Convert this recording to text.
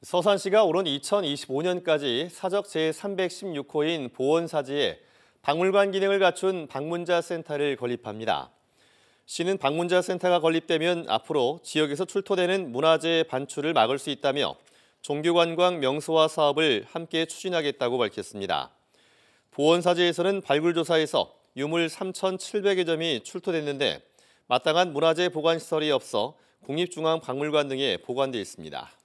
서산시가 오는 2025년까지 사적 제316호인 보원사지에 박물관 기능을 갖춘 방문자 센터를 건립합니다. 시는 방문자 센터가 건립되면 앞으로 지역에서 출토되는 문화재 반출을 막을 수 있다며 종교관광 명소화 사업을 함께 추진하겠다고 밝혔습니다. 보원사지에서는 발굴조사에서 유물 3,700여 점이 출토됐는데 마땅한 문화재 보관시설이 없어 국립중앙박물관 등에 보관돼 있습니다.